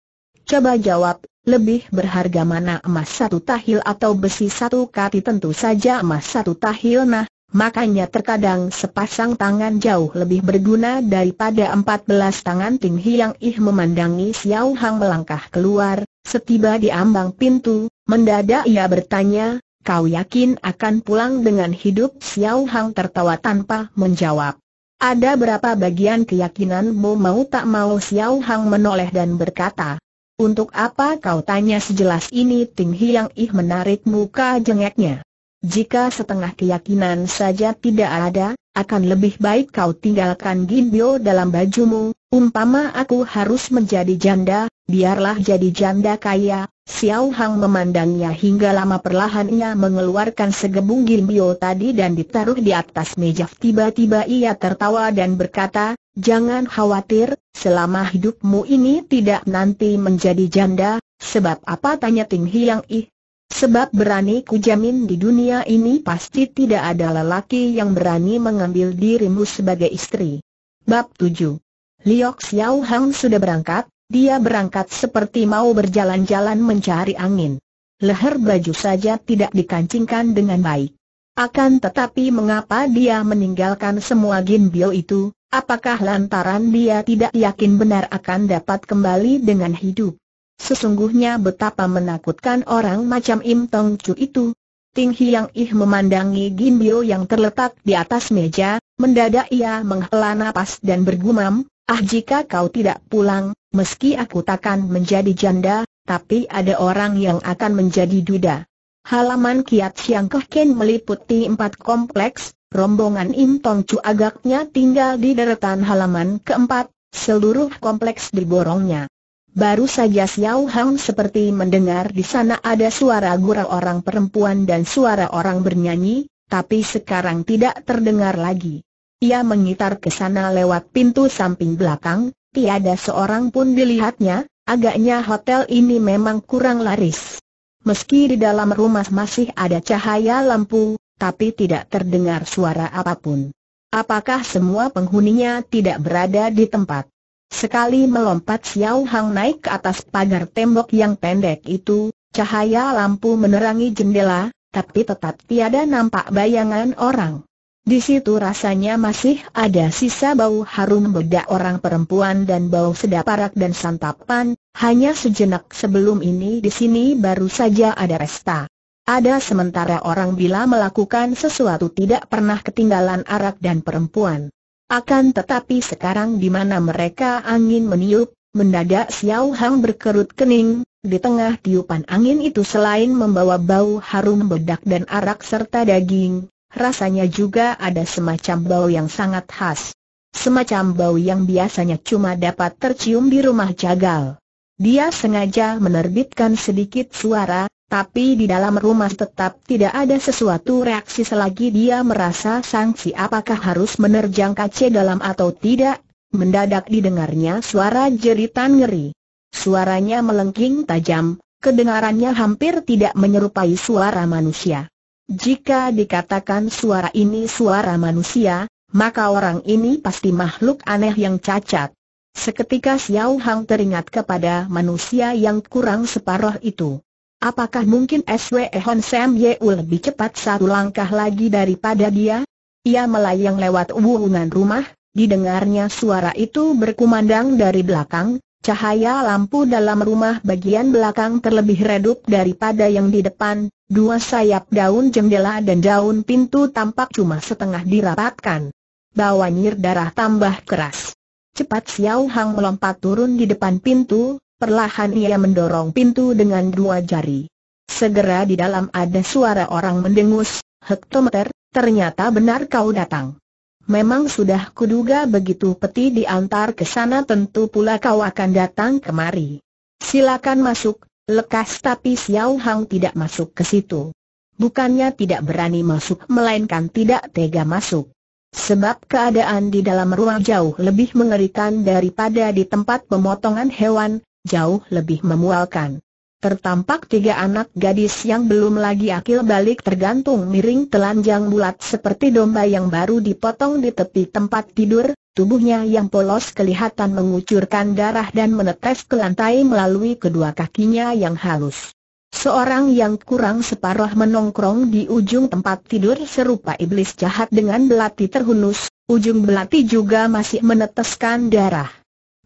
Coba jawab, lebih berharga mana emas satu tahil atau besi satu kati tentu saja emas satu tahil nah, Makanya terkadang sepasang tangan jauh lebih berguna daripada empat belas tangan Ting Hiang Ih memandangi Xiao Hang melangkah keluar, setiba di ambang pintu, mendadak ia bertanya, kau yakin akan pulang dengan hidup Xiao Hang tertawa tanpa menjawab. Ada berapa bagian keyakinanmu mau tak mau Xiao Hang menoleh dan berkata, untuk apa kau tanya sejelas ini Ting Hiang Ih menarik muka jengeknya. Jika setengah keyakinan saja tidak ada, akan lebih baik kau tinggalkan gimbio dalam bajumu, umpama aku harus menjadi janda, biarlah jadi janda kaya. Xiao Hang memandangnya hingga lama perlahannya mengeluarkan segebung gimbio tadi dan ditaruh di atas meja. Tiba-tiba ia tertawa dan berkata, Jangan khawatir, selama hidupmu ini tidak nanti menjadi janda, sebab apa tanya Ting Hiang Ih, Sebab berani ku jamin di dunia ini pasti tidak ada lelaki yang berani mengambil dirimu sebagai istri. Bab 7 Liok Xiao Hang sudah berangkat, dia berangkat seperti mau berjalan-jalan mencari angin. Leher baju saja tidak dikancingkan dengan baik. Akan tetapi mengapa dia meninggalkan semua ginbio itu, apakah lantaran dia tidak yakin benar akan dapat kembali dengan hidup? Sesungguhnya betapa menakutkan orang macam Im Tong Chu itu. Ting Hiang Ih memandangi Bio yang terletak di atas meja, mendadak ia menghela napas dan bergumam, Ah jika kau tidak pulang, meski aku takkan menjadi janda, tapi ada orang yang akan menjadi duda. Halaman Kiat Siang Ken meliputi empat kompleks, rombongan Im Tong Chu agaknya tinggal di deretan halaman keempat, seluruh kompleks diborongnya. Baru saja Xiao Hang seperti mendengar di sana ada suara gurau orang perempuan dan suara orang bernyanyi, tapi sekarang tidak terdengar lagi. Ia mengitar ke sana lewat pintu samping belakang, tiada seorang pun dilihatnya, agaknya hotel ini memang kurang laris. Meski di dalam rumah masih ada cahaya lampu, tapi tidak terdengar suara apapun. Apakah semua penghuninya tidak berada di tempat? Sekali melompat Xiao Hang naik ke atas pagar tembok yang pendek itu, cahaya lampu menerangi jendela, tapi tetap tiada nampak bayangan orang. Di situ rasanya masih ada sisa bau harum bedak orang perempuan dan bau sedap arak dan santapan, hanya sejenak sebelum ini di sini baru saja ada Resta. Ada sementara orang bila melakukan sesuatu tidak pernah ketinggalan arak dan perempuan. Akan tetapi sekarang di mana mereka angin meniup, mendadak Xiao Hang berkerut kening, di tengah tiupan angin itu selain membawa bau harum bedak dan arak serta daging, rasanya juga ada semacam bau yang sangat khas. Semacam bau yang biasanya cuma dapat tercium di rumah jagal. Dia sengaja menerbitkan sedikit suara, tapi di dalam rumah tetap tidak ada sesuatu reaksi selagi dia merasa sanksi apakah harus menerjang kace dalam atau tidak. Mendadak didengarnya suara jeritan ngeri. Suaranya melengking tajam, kedengarannya hampir tidak menyerupai suara manusia. Jika dikatakan suara ini suara manusia, maka orang ini pasti makhluk aneh yang cacat. Seketika Xiao Hang teringat kepada manusia yang kurang separoh itu. Apakah mungkin SW Hon Sam Yeu lebih cepat satu langkah lagi daripada dia? Ia melayang lewat wuungan rumah, didengarnya suara itu berkumandang dari belakang, cahaya lampu dalam rumah bagian belakang terlebih redup daripada yang di depan, dua sayap daun jendela dan daun pintu tampak cuma setengah dirapatkan. Bawa nyir darah tambah keras. Cepat Xiao Hang melompat turun di depan pintu, Perlahan ia mendorong pintu dengan dua jari. Segera di dalam ada suara orang mendengus, Hektometer, ternyata benar kau datang. Memang sudah kuduga begitu peti diantar ke sana tentu pula kau akan datang kemari. Silakan masuk, lekas tapi Xiao Hang tidak masuk ke situ. Bukannya tidak berani masuk, melainkan tidak tega masuk. Sebab keadaan di dalam ruang jauh lebih mengerikan daripada di tempat pemotongan hewan, jauh lebih memualkan. Tertampak tiga anak gadis yang belum lagi akil balik tergantung miring telanjang bulat seperti domba yang baru dipotong di tepi tempat tidur, tubuhnya yang polos kelihatan mengucurkan darah dan menetes ke lantai melalui kedua kakinya yang halus. Seorang yang kurang separuh menongkrong di ujung tempat tidur serupa iblis jahat dengan belati terhunus, ujung belati juga masih meneteskan darah.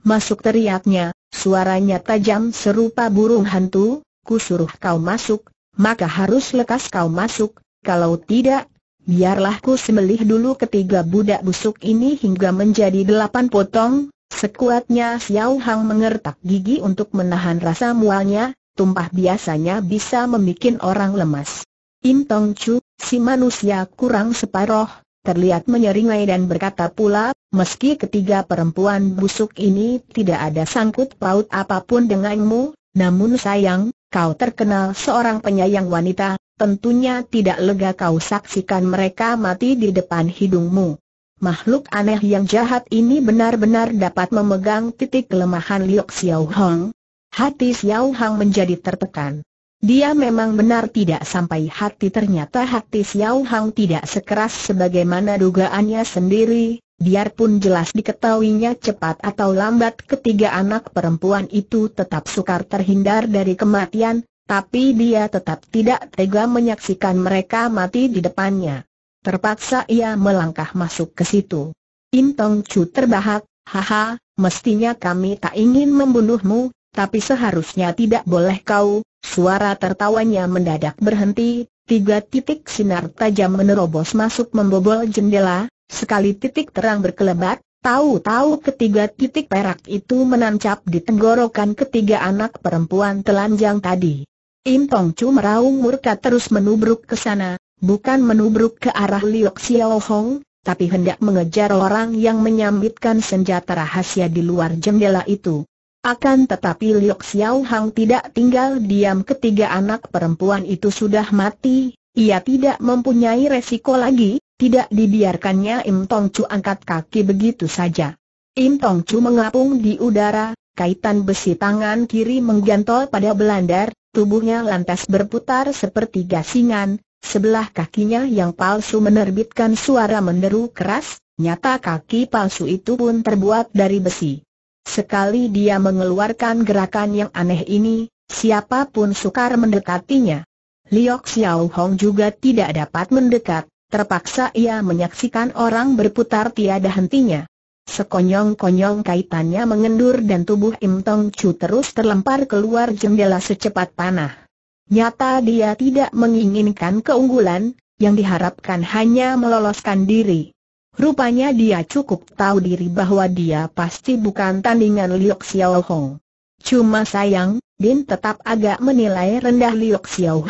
Masuk teriaknya, suaranya tajam serupa burung hantu, Ku suruh kau masuk, maka harus lekas kau masuk, kalau tidak, biarlah ku sembelih dulu ketiga budak busuk ini hingga menjadi delapan potong, Sekuatnya Xiao Hang mengertak gigi untuk menahan rasa mualnya, tumpah biasanya bisa membuat orang lemas. Im Tong Chu, si manusia kurang separoh, terlihat menyeringai dan berkata pula, meski ketiga perempuan busuk ini tidak ada sangkut paut apapun denganmu, namun sayang, kau terkenal seorang penyayang wanita, tentunya tidak lega kau saksikan mereka mati di depan hidungmu. Makhluk aneh yang jahat ini benar-benar dapat memegang titik kelemahan Liu Xiao Hong. Hati Xiao Hong menjadi tertekan. Dia memang benar tidak sampai hati ternyata hati Xiao Hang tidak sekeras sebagaimana dugaannya sendiri, biarpun jelas diketahuinya cepat atau lambat ketiga anak perempuan itu tetap sukar terhindar dari kematian, tapi dia tetap tidak tega menyaksikan mereka mati di depannya. Terpaksa ia melangkah masuk ke situ. Intong Tong Chu terbahak, haha, mestinya kami tak ingin membunuhmu, tapi seharusnya tidak boleh kau, Suara tertawanya mendadak berhenti, tiga titik sinar tajam menerobos masuk membobol jendela, sekali titik terang berkelebat, tahu-tahu ketiga titik perak itu menancap di tenggorokan ketiga anak perempuan telanjang tadi. Im Tong Chu meraung murka terus menubruk ke sana, bukan menubruk ke arah Liok Xiao Hong, tapi hendak mengejar orang yang menyambitkan senjata rahasia di luar jendela itu. Akan tetapi Liu Xiao Hang tidak tinggal diam ketiga anak perempuan itu sudah mati, ia tidak mempunyai resiko lagi, tidak dibiarkannya Im Tong Chu angkat kaki begitu saja. Im Tong Chu mengapung di udara, kaitan besi tangan kiri menggantol pada belandar, tubuhnya lantas berputar seperti gasingan, sebelah kakinya yang palsu menerbitkan suara menderu keras, Nyata kaki palsu itu pun terbuat dari besi. Sekali dia mengeluarkan gerakan yang aneh ini, siapapun sukar mendekatinya. Liok Xiao Hong juga tidak dapat mendekat, terpaksa ia menyaksikan orang berputar tiada hentinya. Sekonyong-konyong kaitannya mengendur dan tubuh Im Tong Chu terus terlempar keluar jendela secepat panah. Nyata dia tidak menginginkan keunggulan, yang diharapkan hanya meloloskan diri. Rupanya dia cukup tahu diri bahwa dia pasti bukan tandingan Liu Xiao Cuma sayang, Din tetap agak menilai rendah Liu Xiao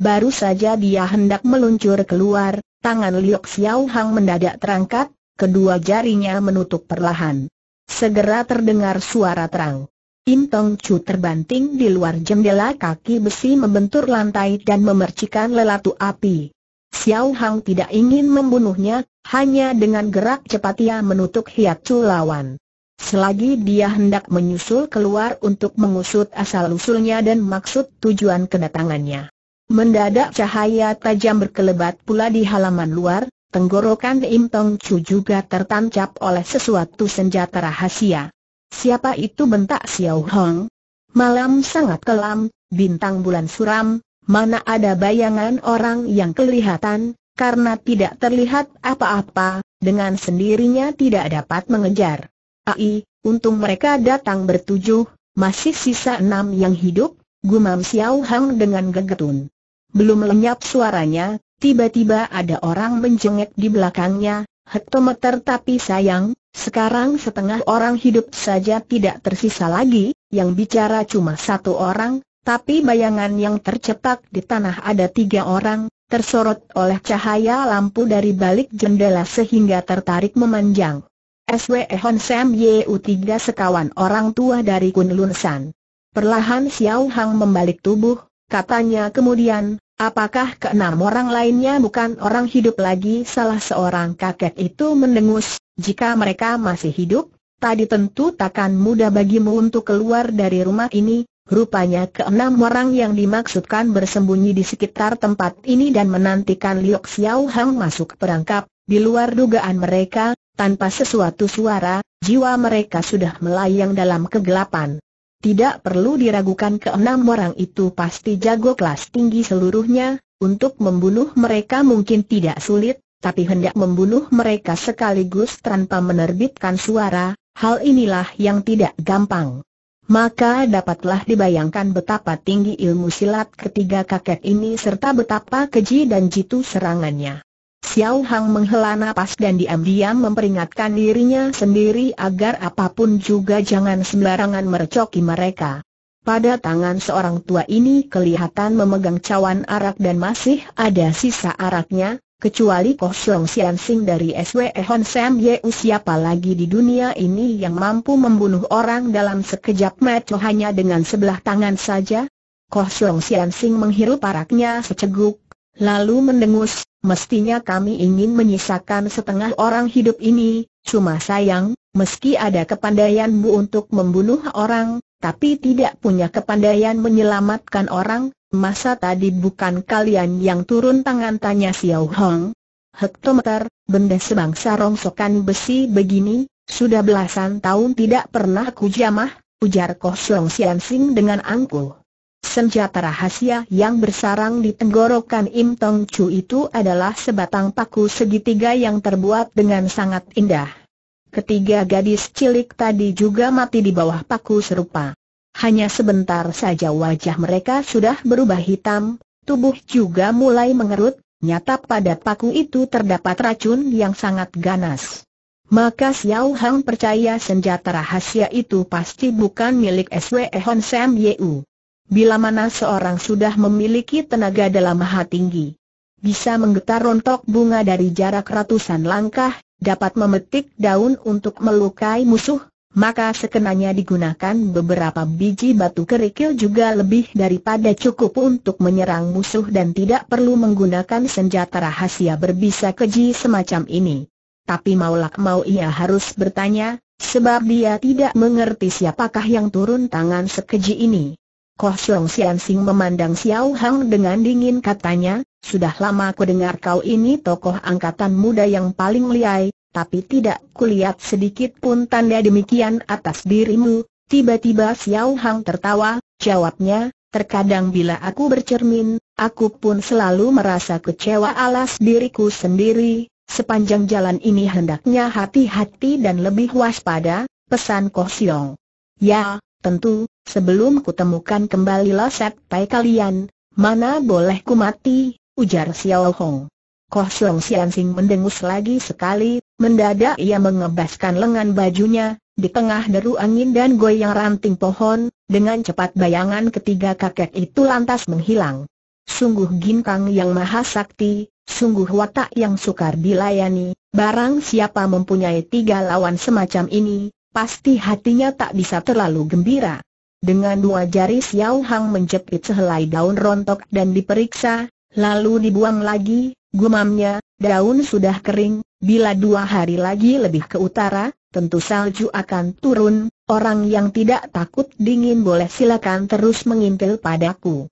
Baru saja dia hendak meluncur keluar, tangan Liu Xiao mendadak terangkat, kedua jarinya menutup perlahan. Segera terdengar suara terang. Im Tong Chu terbanting di luar jendela kaki besi membentur lantai dan memercikan lelatu api. Xiao Hang tidak ingin membunuhnya, hanya dengan gerak cepat ia menutup hiat culawan. Selagi dia hendak menyusul keluar untuk mengusut asal-usulnya dan maksud tujuan kedatangannya. Mendadak cahaya tajam berkelebat pula di halaman luar, tenggorokan Im Tong Chu juga tertancap oleh sesuatu senjata rahasia. Siapa itu bentak Xiao Hong? Malam sangat kelam, bintang bulan suram, mana ada bayangan orang yang kelihatan, karena tidak terlihat apa-apa, dengan sendirinya tidak dapat mengejar. Ai, untung mereka datang bertujuh, masih sisa enam yang hidup, gumam Xiao Hang dengan gegetun. Belum lenyap suaranya, tiba-tiba ada orang menjengek di belakangnya, hektometer tapi sayang, sekarang setengah orang hidup saja tidak tersisa lagi, yang bicara cuma satu orang, tapi bayangan yang tercetak di tanah ada tiga orang, tersorot oleh cahaya lampu dari balik jendela sehingga tertarik memanjang. SW Hon Sam Yeu tiga sekawan orang tua dari Kunlun San. Perlahan Xiao Hang membalik tubuh, katanya kemudian, apakah keenam orang lainnya bukan orang hidup lagi salah seorang kakek itu mendengus, jika mereka masih hidup, tadi tentu takkan mudah bagimu untuk keluar dari rumah ini, Rupanya keenam orang yang dimaksudkan bersembunyi di sekitar tempat ini dan menantikan Liu Xiao Hang masuk perangkap, di luar dugaan mereka, tanpa sesuatu suara, jiwa mereka sudah melayang dalam kegelapan. Tidak perlu diragukan keenam orang itu pasti jago kelas tinggi seluruhnya, untuk membunuh mereka mungkin tidak sulit, tapi hendak membunuh mereka sekaligus tanpa menerbitkan suara, hal inilah yang tidak gampang maka dapatlah dibayangkan betapa tinggi ilmu silat ketiga kakek ini serta betapa keji dan jitu serangannya. Xiao Hang menghela nafas dan diam-diam memperingatkan dirinya sendiri agar apapun juga jangan sembarangan mercoki mereka. Pada tangan seorang tua ini kelihatan memegang cawan arak dan masih ada sisa araknya, Kecuali Koh Siong Sian Sing dari SWE Hon Sam Yeu siapa lagi di dunia ini yang mampu membunuh orang dalam sekejap mata hanya dengan sebelah tangan saja? Koh Siong Sian Sing menghirup paraknya seceguk, lalu mendengus, mestinya kami ingin menyisakan setengah orang hidup ini, cuma sayang, meski ada kepandaianmu untuk membunuh orang, tapi tidak punya kepandaian menyelamatkan orang, Masa tadi bukan kalian yang turun tangan tanya Xiao Hong? Hektometer, benda sebangsa rongsokan besi begini, sudah belasan tahun tidak pernah kujamah, ujar Koh Siong Sian Sing dengan angkuh. Senjata rahasia yang bersarang di tenggorokan Im Tong Chu itu adalah sebatang paku segitiga yang terbuat dengan sangat indah. Ketiga gadis cilik tadi juga mati di bawah paku serupa. Hanya sebentar saja wajah mereka sudah berubah hitam, tubuh juga mulai mengerut, nyata pada paku itu terdapat racun yang sangat ganas. Maka Xiao Hang percaya senjata rahasia itu pasti bukan milik SWE Hon Sam Yeu. Bila mana seorang sudah memiliki tenaga dalam maha tinggi, bisa menggetar rontok bunga dari jarak ratusan langkah, dapat memetik daun untuk melukai musuh, maka sekenanya digunakan beberapa biji batu kerikil juga lebih daripada cukup untuk menyerang musuh dan tidak perlu menggunakan senjata rahasia berbisa keji semacam ini. Tapi maulak mau ia harus bertanya, sebab dia tidak mengerti siapakah yang turun tangan sekeji ini. Koh Siong Sian Sing memandang Xiao Hang dengan dingin katanya, sudah lama aku dengar kau ini tokoh angkatan muda yang paling liai, tapi tidak kulihat sedikit pun tanda demikian atas dirimu. Tiba-tiba Xiao Hang tertawa, jawabnya, terkadang bila aku bercermin, aku pun selalu merasa kecewa alas diriku sendiri. Sepanjang jalan ini hendaknya hati-hati dan lebih waspada, pesan Ko Siong. Ya, tentu, sebelum kutemukan kembali Losep Pai kalian, mana boleh ku mati, ujar Xiao Hong. Koh Siang Siansing mendengus lagi sekali, mendadak ia mengebaskan lengan bajunya, di tengah deru angin dan goyang ranting pohon, dengan cepat bayangan ketiga kakek itu lantas menghilang. Sungguh ginkang yang maha sakti, sungguh watak yang sukar dilayani, barang siapa mempunyai tiga lawan semacam ini, pasti hatinya tak bisa terlalu gembira. Dengan dua jari Xiao Hang menjepit sehelai daun rontok dan diperiksa, lalu dibuang lagi, Gumamnya, daun sudah kering, bila dua hari lagi lebih ke utara, tentu salju akan turun, orang yang tidak takut dingin boleh silakan terus mengintil padaku.